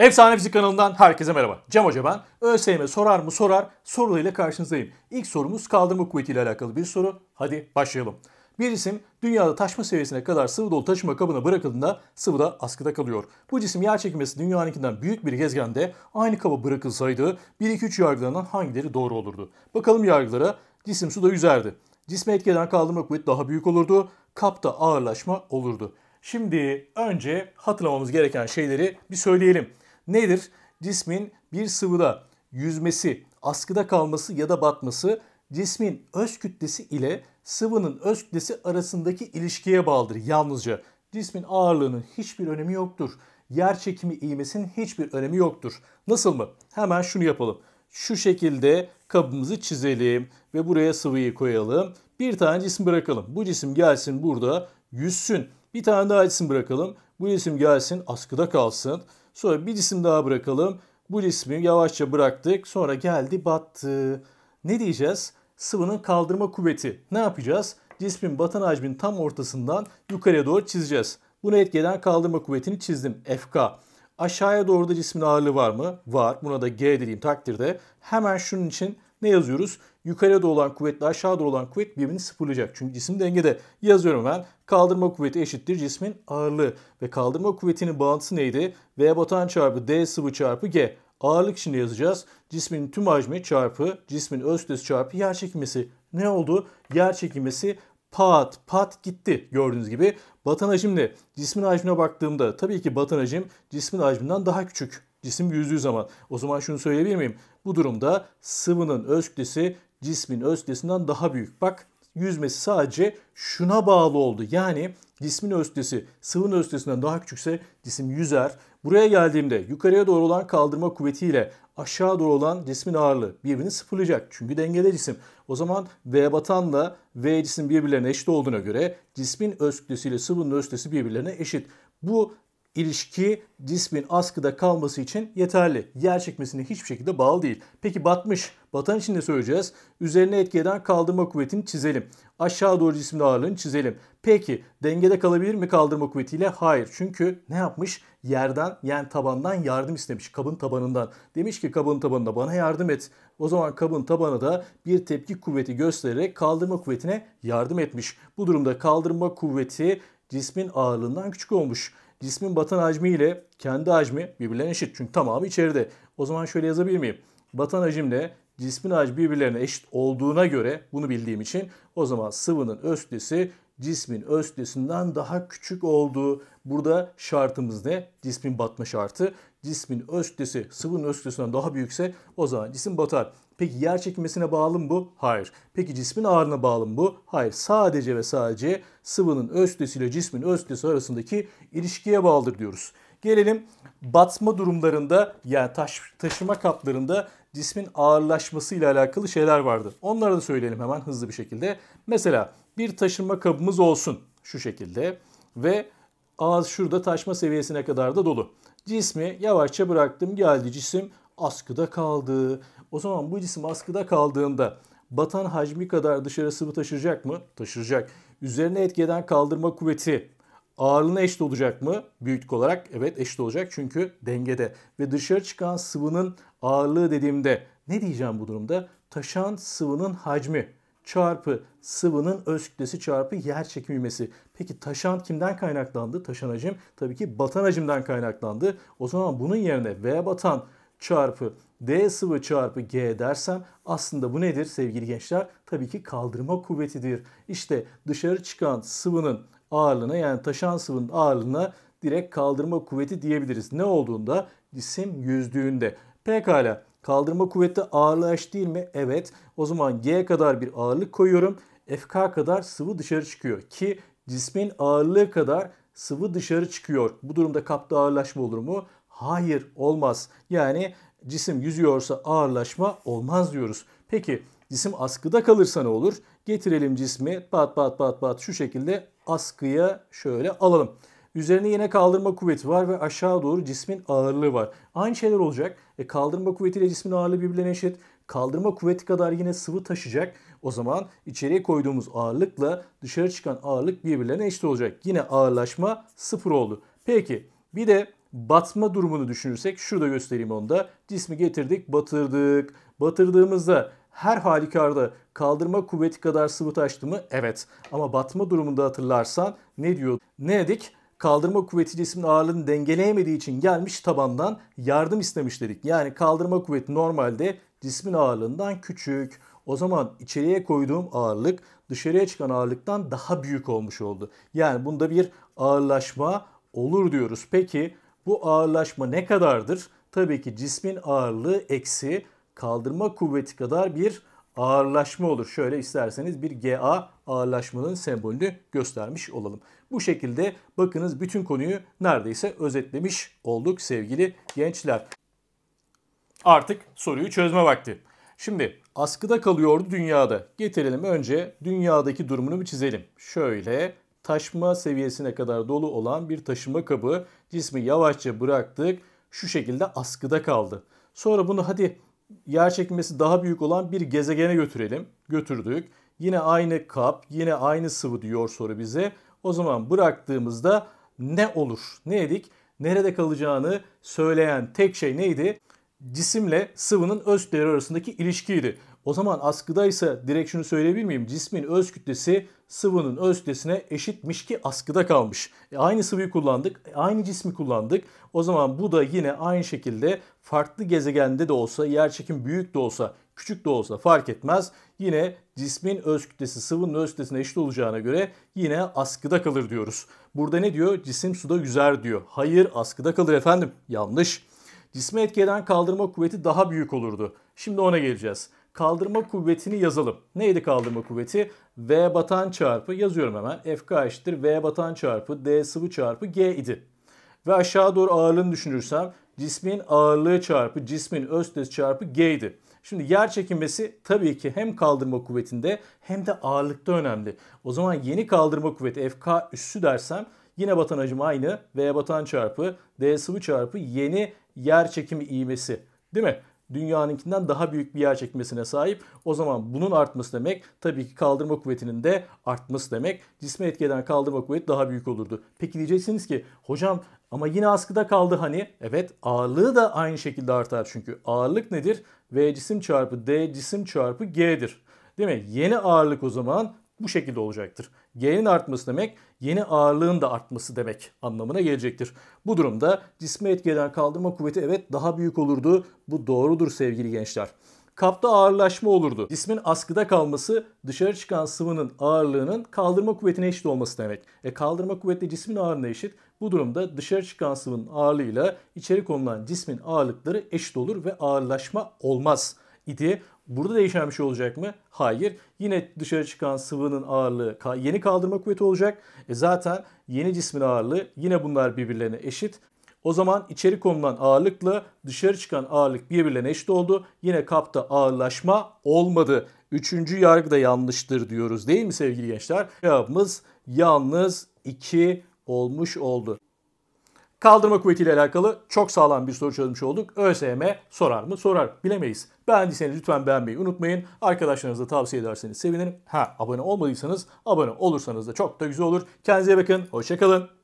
Efsane Fizik kanalından herkese merhaba. Cem Hoca ben. ÖSYM sorar mı sorar soruyla karşınızdayım. İlk sorumuz kaldırma kuvveti ile alakalı bir soru. Hadi başlayalım. Bir cisim dünyada taşma seviyesine kadar sıvı dolu taşıma kabına bırakıldığında sıvı da askıda kalıyor. Bu cisim yer çekmesi dünyanınkinden büyük bir gezegende aynı kaba bırakılsaydı 1-2-3 yargılarından hangileri doğru olurdu? Bakalım yargılara cisim suda yüzerdi. Cisme etkilenen kaldırma kuvveti daha büyük olurdu. Kapta ağırlaşma olurdu. Şimdi önce hatırlamamız gereken şeyleri bir söyleyelim nedir? Cismin bir sıvıda yüzmesi, askıda kalması ya da batması cismin öz kütlesi ile sıvının öz kütlesi arasındaki ilişkiye bağlıdır yalnızca. Cismin ağırlığının hiçbir önemi yoktur. Yer çekimi iğmesinin hiçbir önemi yoktur. Nasıl mı? Hemen şunu yapalım. Şu şekilde kabımızı çizelim ve buraya sıvıyı koyalım. Bir tane cisim bırakalım. Bu cisim gelsin burada yüzsün. Bir tane daha cisim bırakalım. Bu cisim gelsin askıda kalsın. Sonra bir isim daha bırakalım. Bu ismi yavaşça bıraktık. Sonra geldi battı. Ne diyeceğiz? Sıvının kaldırma kuvveti. Ne yapacağız? Cismin batan hacmin tam ortasından yukarıya doğru çizeceğiz. Buna etkilen kaldırma kuvvetini çizdim. FK. Aşağıya doğru da cismin ağırlığı var mı? Var. Buna da G dediğim takdirde hemen şunun için ne yazıyoruz? Yukarıya doğru olan kuvvetle aşağı doğru olan kuvvet birbirini sıfırlayacak. Çünkü cisim dengede yazıyorum ben. Kaldırma kuvveti eşittir cismin ağırlığı. Ve kaldırma kuvvetinin bağıntısı neydi? V batan çarpı D sıvı çarpı G. Ağırlık içinde yazacağız. Cismin tüm hacmi çarpı cismin öz kütlesi çarpı yer çekilmesi. Ne oldu? Yer çekilmesi pat pat gitti gördüğünüz gibi. Batan hacimle cismin hacmine baktığımda tabii ki batan hacim cismin hacminden daha küçük. Cisim yüzdüğü zaman. O zaman şunu söyleyebilir miyim? Bu durumda sıvının öz kütlesi cismin öz kütlesinden daha büyük. Bak yüzmesi sadece şuna bağlı oldu. Yani cismin öz kütlesi sıvının öz kütlesinden daha küçükse cisim yüzer. Buraya geldiğimde yukarıya doğru olan kaldırma kuvvetiyle aşağı doğru olan cismin ağırlığı birbirini sıfırlayacak. Çünkü dengede cisim. O zaman V batanla V cisim birbirlerine eşit olduğuna göre cismin öz kütlesiyle sıvının öz kütlesi birbirlerine eşit. Bu ilişki cismin askıda kalması için yeterli. Yer çekmesine hiçbir şekilde bağlı değil. Peki batmış. Batan için ne söyleyeceğiz? Üzerine etki eden kaldırma kuvvetini çizelim. Aşağı doğru cismin ağırlığını çizelim. Peki dengede kalabilir mi kaldırma kuvvetiyle? Hayır. Çünkü ne yapmış? Yerden yani tabandan yardım istemiş. Kabın tabanından. Demiş ki kabın tabanına bana yardım et. O zaman kabın tabanı da bir tepki kuvveti göstererek kaldırma kuvvetine yardım etmiş. Bu durumda kaldırma kuvveti cismin ağırlığından küçük olmuş cismin batan hacmi ile kendi hacmi birbirlerine eşit. Çünkü tamamı içeride. O zaman şöyle yazabilir miyim? Batan hacimle cismin hacmi birbirlerine eşit olduğuna göre bunu bildiğim için o zaman sıvının öz kütlesi cismin öz kütlesinden daha küçük olduğu. Burada şartımız ne? Cismin batma şartı. Cismin öz kütlesi sıvının öz kütlesinden daha büyükse o zaman cisim batar. Peki yer çekilmesine bağlı mı bu? Hayır. Peki cismin ağırlığına bağlı mı bu? Hayır. Sadece ve sadece sıvının öz ile cismin öz arasındaki ilişkiye bağlıdır diyoruz. Gelelim batma durumlarında yani taş, taşıma kaplarında cismin ağırlaşması ile alakalı şeyler vardı. Onları da söyleyelim hemen hızlı bir şekilde. Mesela bir taşıma kabımız olsun şu şekilde ve ağız şurada taşma seviyesine kadar da dolu. Cismi yavaşça bıraktım geldi cisim askıda kaldı. O zaman bu cisim askıda kaldığında batan hacmi kadar dışarı sıvı taşıracak mı? Taşıracak. Üzerine etkeden kaldırma kuvveti ağırlığına eşit olacak mı? Büyüklük olarak evet eşit olacak çünkü dengede. Ve dışarı çıkan sıvının ağırlığı dediğimde ne diyeceğim bu durumda? Taşan sıvının hacmi çarpı sıvının öz kütlesi çarpı yer çekim ivmesi. Peki taşan kimden kaynaklandı? Taşan hacim tabii ki batan hacimden kaynaklandı. O zaman bunun yerine V batan çarpı D sıvı çarpı G dersem aslında bu nedir sevgili gençler? Tabii ki kaldırma kuvvetidir. İşte dışarı çıkan sıvının ağırlığına yani taşan sıvının ağırlığına direkt kaldırma kuvveti diyebiliriz. Ne olduğunda? Cisim yüzdüğünde. Pekala kaldırma kuvveti ağırlığı H değil mi? Evet. O zaman G kadar bir ağırlık koyuyorum. FK kadar sıvı dışarı çıkıyor ki cismin ağırlığı kadar sıvı dışarı çıkıyor. Bu durumda kapta ağırlaşma olur mu? Hayır olmaz. Yani cisim yüzüyorsa ağırlaşma olmaz diyoruz. Peki cisim askıda kalırsa ne olur? Getirelim cismi pat pat pat pat şu şekilde askıya şöyle alalım. Üzerine yine kaldırma kuvveti var ve aşağı doğru cismin ağırlığı var. Aynı şeyler olacak. E, kaldırma ile cismin ağırlığı birbirine eşit. Kaldırma kuvveti kadar yine sıvı taşıyacak. O zaman içeriye koyduğumuz ağırlıkla dışarı çıkan ağırlık birbirlerine eşit olacak. Yine ağırlaşma sıfır oldu. Peki bir de batma durumunu düşünürsek şurada göstereyim onu da. Cismi getirdik, batırdık. Batırdığımızda her halükarda kaldırma kuvveti kadar sıvı taştı mı? Evet. Ama batma durumunda hatırlarsan ne diyor? Ne dedik? Kaldırma kuvveti cismin ağırlığını dengeleyemediği için gelmiş tabandan yardım istemiş dedik. Yani kaldırma kuvveti normalde cismin ağırlığından küçük. O zaman içeriye koyduğum ağırlık dışarıya çıkan ağırlıktan daha büyük olmuş oldu. Yani bunda bir ağırlaşma olur diyoruz. Peki bu ağırlaşma ne kadardır? Tabii ki cismin ağırlığı eksi kaldırma kuvveti kadar bir ağırlaşma olur. Şöyle isterseniz bir GA ağırlaşmanın sembolünü göstermiş olalım. Bu şekilde bakınız bütün konuyu neredeyse özetlemiş olduk sevgili gençler. Artık soruyu çözme vakti. Şimdi askıda kalıyordu dünyada. Getirelim önce dünyadaki durumunu bir çizelim. Şöyle taşma seviyesine kadar dolu olan bir taşıma kabı. Cismi yavaşça bıraktık. Şu şekilde askıda kaldı. Sonra bunu hadi yer çekmesi daha büyük olan bir gezegene götürelim. Götürdük. Yine aynı kap, yine aynı sıvı diyor soru bize. O zaman bıraktığımızda ne olur? Ne edik? Nerede kalacağını söyleyen tek şey neydi? Cisimle sıvının öz değeri arasındaki ilişkiydi. O zaman askıdaysa ise direkt şunu söyleyebilir miyim? Cismin öz kütlesi sıvının öz kütlesine eşitmiş ki askıda kalmış. E aynı sıvıyı kullandık, aynı cismi kullandık. O zaman bu da yine aynı şekilde farklı gezegende de olsa, yerçekim büyük de olsa, küçük de olsa fark etmez. Yine cismin öz kütlesi sıvının öz kütlesine eşit olacağına göre yine askıda kalır diyoruz. Burada ne diyor? Cisim suda yüzer diyor. Hayır askıda kalır efendim. Yanlış. Cisme etki eden kaldırma kuvveti daha büyük olurdu. Şimdi ona geleceğiz kaldırma kuvvetini yazalım. Neydi kaldırma kuvveti? V batan çarpı yazıyorum hemen. FK eşittir V batan çarpı D sıvı çarpı G idi. Ve aşağı doğru ağırlığını düşünürsem cismin ağırlığı çarpı cismin öz çarpı G idi. Şimdi yer çekilmesi tabii ki hem kaldırma kuvvetinde hem de ağırlıkta önemli. O zaman yeni kaldırma kuvveti FK üssü dersem yine batan hacim aynı. V batan çarpı D sıvı çarpı yeni yer çekimi iğmesi. Değil mi? dünyanınkinden daha büyük bir yer çekmesine sahip. O zaman bunun artması demek tabii ki kaldırma kuvvetinin de artması demek. Cisme etki eden kaldırma kuvveti daha büyük olurdu. Peki diyeceksiniz ki hocam ama yine askıda kaldı hani. Evet ağırlığı da aynı şekilde artar çünkü. Ağırlık nedir? V cisim çarpı D cisim çarpı G'dir. Değil mi? Yeni ağırlık o zaman bu şekilde olacaktır. G'nin artması demek yeni ağırlığın da artması demek anlamına gelecektir. Bu durumda cisme etkilenen kaldırma kuvveti evet daha büyük olurdu. Bu doğrudur sevgili gençler. Kapta ağırlaşma olurdu. Cismin askıda kalması dışarı çıkan sıvının ağırlığının kaldırma kuvvetine eşit olması demek. E kaldırma kuvvetle cismin ağırlığına eşit. Bu durumda dışarı çıkan sıvının ağırlığıyla içeri konulan cismin ağırlıkları eşit olur ve ağırlaşma olmaz idi. Burada değişen bir şey olacak mı? Hayır. Yine dışarı çıkan sıvının ağırlığı yeni kaldırma kuvveti olacak. E zaten yeni cismin ağırlığı yine bunlar birbirlerine eşit. O zaman içeri konulan ağırlıkla dışarı çıkan ağırlık birbirlerine eşit oldu. Yine kapta ağırlaşma olmadı. Üçüncü yargı da yanlıştır diyoruz değil mi sevgili gençler? Cevabımız yalnız 2 olmuş oldu. Kaldırma kuvvetiyle alakalı çok sağlam bir soru çözmüş olduk. ÖSYM sorar mı? Sorar. Bilemeyiz. Beğendiyseniz lütfen beğenmeyi unutmayın. Arkadaşlarınızla tavsiye ederseniz sevinirim. Ha abone olmadıysanız abone olursanız da çok da güzel olur. Kendinize bakın. Hoşçakalın.